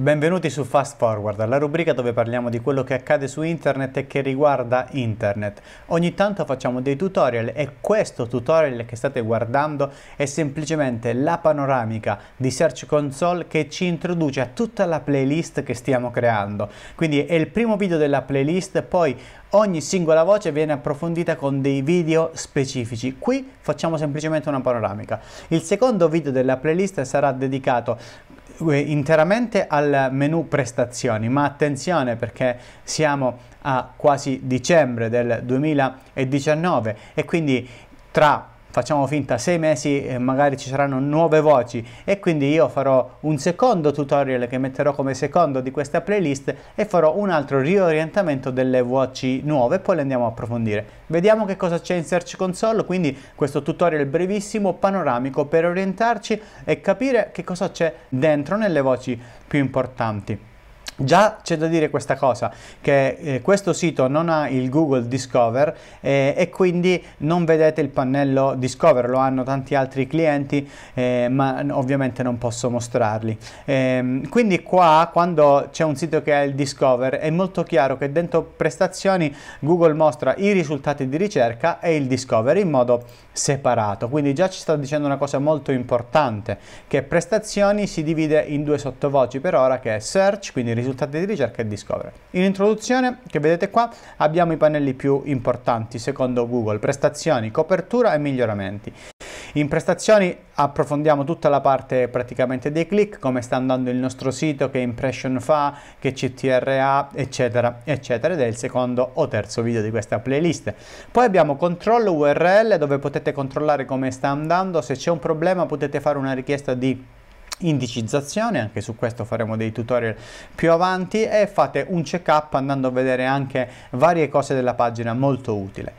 Benvenuti su Fast Forward, la rubrica dove parliamo di quello che accade su internet e che riguarda internet. Ogni tanto facciamo dei tutorial e questo tutorial che state guardando è semplicemente la panoramica di Search Console che ci introduce a tutta la playlist che stiamo creando. Quindi è il primo video della playlist, poi ogni singola voce viene approfondita con dei video specifici. Qui facciamo semplicemente una panoramica. Il secondo video della playlist sarà dedicato interamente al menu prestazioni, ma attenzione perché siamo a quasi dicembre del 2019 e quindi tra facciamo finta sei mesi e magari ci saranno nuove voci e quindi io farò un secondo tutorial che metterò come secondo di questa playlist e farò un altro riorientamento delle voci nuove poi le andiamo a approfondire. Vediamo che cosa c'è in Search Console, quindi questo tutorial brevissimo, panoramico per orientarci e capire che cosa c'è dentro nelle voci più importanti. Già c'è da dire questa cosa, che eh, questo sito non ha il Google Discover eh, e quindi non vedete il pannello Discover, lo hanno tanti altri clienti eh, ma ovviamente non posso mostrarli. Ehm, quindi qua quando c'è un sito che ha il Discover è molto chiaro che dentro prestazioni Google mostra i risultati di ricerca e il Discover in modo separato, quindi già ci sta dicendo una cosa molto importante, che prestazioni si divide in due sottovoci per ora che è search, quindi risultati risultati di ricerca e Discovery. In introduzione, che vedete qua, abbiamo i pannelli più importanti secondo Google, prestazioni, copertura e miglioramenti. In prestazioni approfondiamo tutta la parte praticamente dei click, come sta andando il nostro sito, che impression fa, che CTR ha, eccetera, eccetera, ed è il secondo o terzo video di questa playlist. Poi abbiamo controllo URL dove potete controllare come sta andando, se c'è un problema potete fare una richiesta di indicizzazione, anche su questo faremo dei tutorial più avanti e fate un check up andando a vedere anche varie cose della pagina molto utile.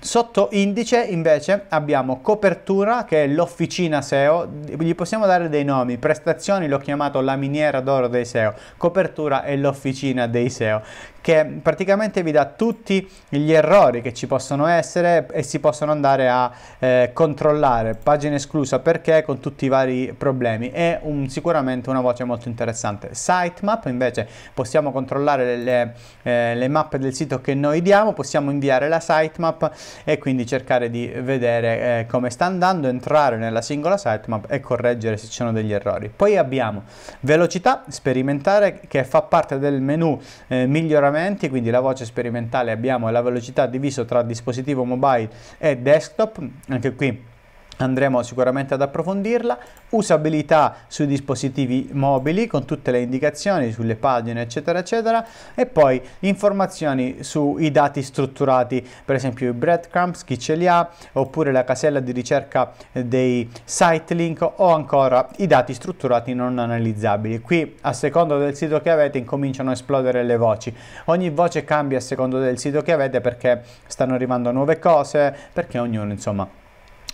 Sotto indice invece abbiamo copertura che è l'officina SEO, gli possiamo dare dei nomi, prestazioni l'ho chiamato la miniera d'oro dei SEO, copertura è l'officina dei SEO che praticamente vi dà tutti gli errori che ci possono essere e si possono andare a eh, controllare, pagina esclusa perché con tutti i vari problemi. È un, sicuramente una voce molto interessante. Sitemap invece possiamo controllare le, eh, le mappe del sito che noi diamo, possiamo inviare la sitemap e quindi cercare di vedere eh, come sta andando, entrare nella singola sitemap e correggere se ci sono degli errori. Poi abbiamo velocità sperimentare che fa parte del menu eh, miglioramento miglioramenti, quindi la voce sperimentale abbiamo la velocità diviso tra dispositivo mobile e desktop, anche qui andremo sicuramente ad approfondirla usabilità sui dispositivi mobili con tutte le indicazioni sulle pagine eccetera eccetera e poi informazioni sui dati strutturati per esempio i breadcrumbs chi ce li ha oppure la casella di ricerca dei site link o ancora i dati strutturati non analizzabili qui a seconda del sito che avete incominciano a esplodere le voci ogni voce cambia a seconda del sito che avete perché stanno arrivando nuove cose perché ognuno insomma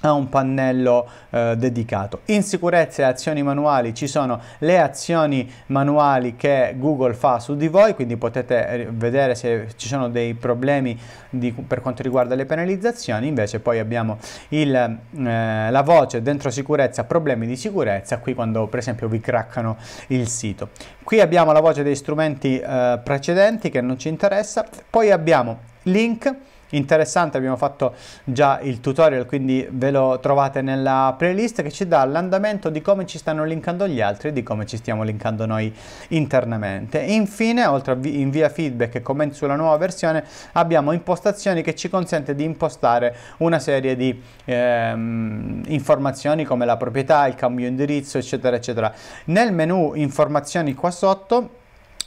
a un pannello eh, dedicato. In sicurezza e azioni manuali ci sono le azioni manuali che Google fa su di voi, quindi potete eh, vedere se ci sono dei problemi di, per quanto riguarda le penalizzazioni, invece poi abbiamo il, eh, la voce dentro sicurezza, problemi di sicurezza, qui quando per esempio vi craccano il sito. Qui abbiamo la voce degli strumenti eh, precedenti che non ci interessa, poi abbiamo link interessante, abbiamo fatto già il tutorial, quindi ve lo trovate nella playlist che ci dà l'andamento di come ci stanno linkando gli altri e di come ci stiamo linkando noi internamente. Infine, oltre a vi in feedback e commenti sulla nuova versione, abbiamo impostazioni che ci consente di impostare una serie di ehm, informazioni come la proprietà, il cambio indirizzo, eccetera, eccetera. Nel menu informazioni qua sotto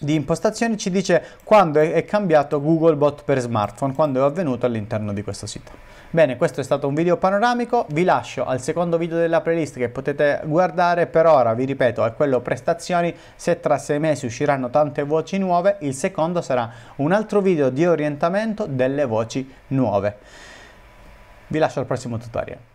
di impostazioni ci dice quando è cambiato Googlebot per smartphone, quando è avvenuto all'interno di questo sito. Bene, questo è stato un video panoramico, vi lascio al secondo video della playlist che potete guardare, per ora vi ripeto è quello prestazioni, se tra sei mesi usciranno tante voci nuove, il secondo sarà un altro video di orientamento delle voci nuove. Vi lascio al prossimo tutorial.